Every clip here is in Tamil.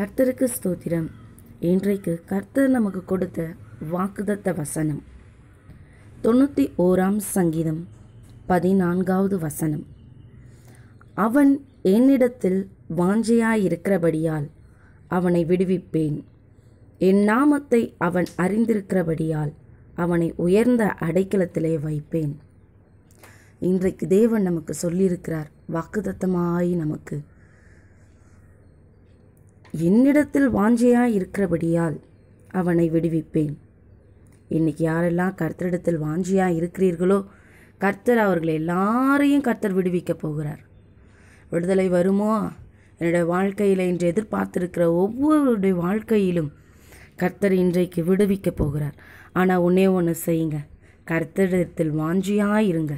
கர்த்தருக்கு ஸ்தோத்திரம் இன்றைக்கு கர்த்தர் நமக்கு கொடுத்த வாக்குதத்த வசனம் தொண்ணூற்றி ஓராம் சங்கீதம் பதினான்காவது வசனம் அவன் என்னிடத்தில் வாஞ்சையாயிருக்கிறபடியால் அவனை விடுவிப்பேன் என் நாமத்தை அவன் அறிந்திருக்கிறபடியால் அவனை உயர்ந்த அடைக்கலத்திலே வைப்பேன் இன்றைக்கு தேவன் நமக்கு சொல்லியிருக்கிறார் வாக்குதத்தமாய் நமக்கு என்னிடத்தில் வாஞ்சையாக இருக்கிறபடியால் அவனை விடுவிப்பேன் இன்னைக்கு யாரெல்லாம் கர்த்தரிடத்தில் வாஞ்சியாக இருக்கிறீர்களோ கர்த்தர் அவர்களை எல்லாரையும் கர்த்தர் விடுவிக்க போகிறார் விடுதலை வருமோ என்னுடைய வாழ்க்கையில் இன்று எதிர்பார்த்திருக்கிற ஒவ்வொருடைய வாழ்க்கையிலும் கர்த்தர் இன்றைக்கு விடுவிக்க போகிறார் ஆனால் ஒன்றே ஒன்று செய்யுங்க கர்த்தரிடத்தில் வாஞ்சியாக இருங்க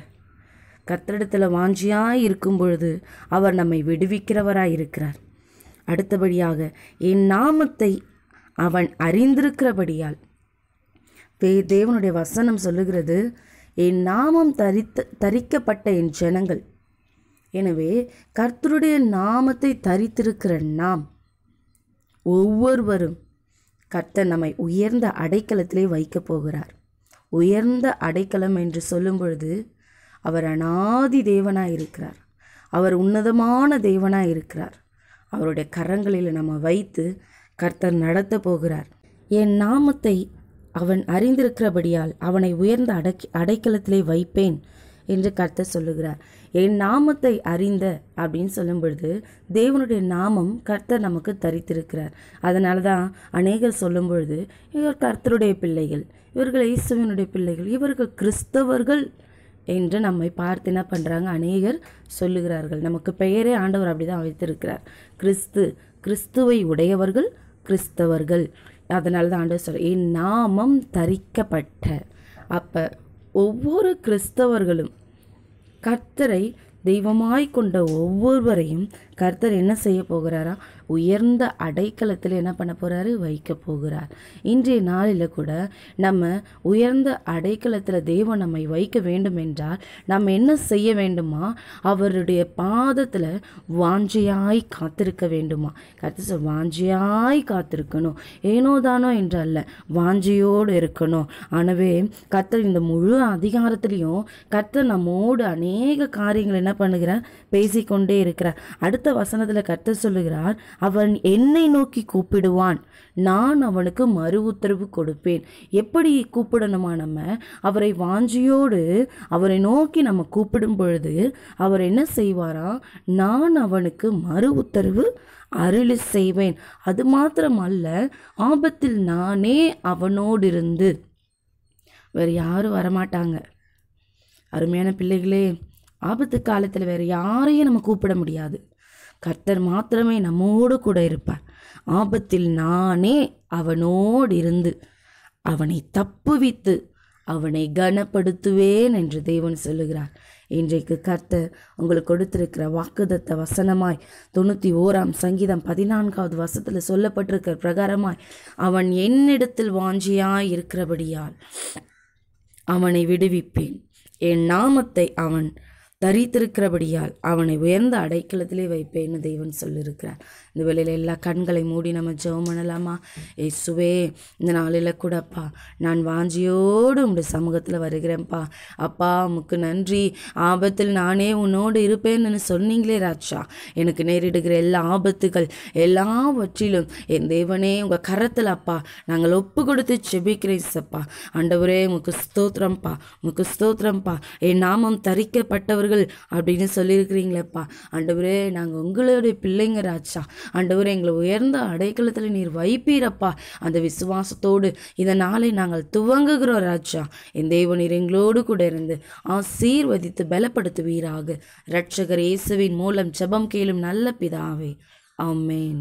கர்த்தரிடத்தில் வாஞ்சியாக இருக்கும் பொழுது அவர் நம்மை விடுவிக்கிறவராக இருக்கிறார் அடுத்தபடியாக என் நாமத்தை அவன் அறிந்திருக்கிறபடியால் தே தேவனுடைய வசனம் சொல்லுகிறது என் நாமம் தரித்த தரிக்கப்பட்ட என் ஜனங்கள் எனவே கர்த்தருடைய நாமத்தை தரித்திருக்கிற நாம் ஒவ்வொருவரும் கர்த்தர் நம்மை உயர்ந்த அடைக்கலத்திலே வைக்கப் போகிறார் உயர்ந்த அடைக்கலம் என்று சொல்லும் பொழுது அவர் அனாதி தேவனாக இருக்கிறார் அவர் உன்னதமான தேவனாக இருக்கிறார் அவருடைய கரங்களில் நம்ம வைத்து கர்த்தர் நடத்த போகிறார் என் நாமத்தை அவன் அறிந்திருக்கிறபடியால் அவனை உயர்ந்த அடக்கி அடைக்கலத்திலே வைப்பேன் என்று கர்த்தர் சொல்லுகிறார் என் நாமத்தை அறிந்த அப்படின்னு சொல்லும் பொழுது தேவனுடைய நாமம் கர்த்தர் நமக்கு தரித்திருக்கிறார் அதனால தான் அநேகர் சொல்லும் பொழுது இவர் கர்த்தருடைய பிள்ளைகள் இவர்கள் இயேசுவனுடைய பிள்ளைகள் இவர்கள் கிறிஸ்தவர்கள் என்று நம்மை பார்த்து என்ன பண்ணுறாங்க அநேகர் சொல்லுகிறார்கள் நமக்கு பெயரே ஆண்டவர் அப்படி தான் வைத்திருக்கிறார் கிறிஸ்து கிறிஸ்துவை உடையவர்கள் கிறிஸ்தவர்கள் அதனால தான் ஆண்டவர் சொல்ற என் நாமம் தரிக்கப்பட்ட அப்போ ஒவ்வொரு கிறிஸ்தவர்களும் கர்த்தரை தெய்வமாய் கொண்ட ஒவ்வொருவரையும் கர்த்தர் என்ன செய்ய போகிறாரா உயர்ந்த அடைக்கலத்தில் என்ன பண்ண போகிறாரு வைக்க போகிறார் இன்றைய நாளில் கூட நம்ம உயர்ந்த அடைக்கலத்தில் தெய்வம் நம்மை வைக்க வேண்டும் என்றால் நம்ம என்ன செய்ய வேண்டுமா அவருடைய பாதத்தில் வாஞ்சியாய் காத்திருக்க வேண்டுமா கர்த்தர் வாஞ்சியாய் காத்திருக்கணும் ஏனோ தானோ என்றல்ல வாஞ்சியோடு இருக்கணும் ஆனவே கர்த்தர் இந்த முழு அதிகாரத்திலையும் கர்த்தர் நம்மோடு அநேக காரியங்கள் என்ன என்ன பண்ணுகிறார் பேசிக்கொண்டே இருக்கிறார் அடுத்த வசனத்தில் கத்த சொல்லுகிறார் அவன் என்னை நோக்கி கூப்பிடுவான் நான் அவனுக்கு மறு உத்தரவு கொடுப்பேன் எப்படி கூப்பிடணுமா நம்ம அவரை வாஞ்சியோடு அவரை நோக்கி நம்ம கூப்பிடும் பொழுது அவர் என்ன செய்வாரா நான் அவனுக்கு மறு உத்தரவு அருளி செய்வேன் அது மாத்திரம் அல்ல ஆபத்தில் நானே அவனோடு இருந்து வேறு யாரும் வரமாட்டாங்க அருமையான பிள்ளைகளே ஆபத்து காலத்தில் வேறு யாரையும் நம்ம கூப்பிட முடியாது கர்த்தர் மாத்திரமே நம்மோடு கூட இருப்பார் ஆபத்தில் நானே அவனோடு இருந்து அவனை தப்புவித்து அவனை கனப்படுத்துவேன் என்று தேவன் சொல்லுகிறார் இன்றைக்கு கர்த்தர் உங்களுக்கு கொடுத்திருக்கிற வாக்குதத்த வசனமாய் தொண்ணூற்றி ஓராம் சங்கீதம் பதினான்காவது வசத்தில் சொல்லப்பட்டிருக்கிற பிரகாரமாய் அவன் என்னிடத்தில் வாஞ்சியாய் இருக்கிறபடியால் அவனை விடுவிப்பேன் என் நாமத்தை அவன் தரித்திருக்கிறபடியால் அவனை உயர்ந்த அடைக்கலத்திலே வைப்பேன்னு தெய்வன் சொல்லியிருக்கிறான் இந்த வேலையில் எல்லா கண்களை மூடி நம்ம ஜெபம் பண்ணலாமா ஏசுவே இந்த நாளில் கூடப்பா நான் வாஞ்சியோடு உங்களுடைய சமூகத்தில் வருகிறேன்ப்பா அப்பா உமக்கு நன்றி ஆபத்தில் நானே உன்னோடு இருப்பேன்னு சொன்னீங்களே ராஜா எனக்கு நேரிடுகிற எல்லா ஆபத்துகள் எல்லாவற்றிலும் என் தேவனே உங்கள் கரத்தில் அப்பா நாங்கள் ஒப்பு கொடுத்து செபிக்கிறேன் சப்பா அண்டவரே முக்கு ஸ்தோத்திரம்ப்பா முக்கு ஸ்தோத்திரம்ப்பா என் நாமம் தரிக்கப்பட்டவர்கள் செய்வார்கள் அப்படின்னு சொல்லியிருக்கிறீங்களேப்பா ஆண்டவரே நாங்கள் உங்களுடைய பிள்ளைங்க ராஜா ஆண்டவரே எங்களை உயர்ந்த அடைக்கலத்தில் நீர் வைப்பீரப்பா அந்த விசுவாசத்தோடு இதனாலே நாளை நாங்கள் துவங்குகிறோம் ராஜா என் தெய்வ நீர் எங்களோடு கூட இருந்து ஆசீர்வதித்து பலப்படுத்துவீராக ரட்சகர் இயேசுவின் மூலம் ஜெபம் கேளும் நல்ல பிதாவே ஆமேன்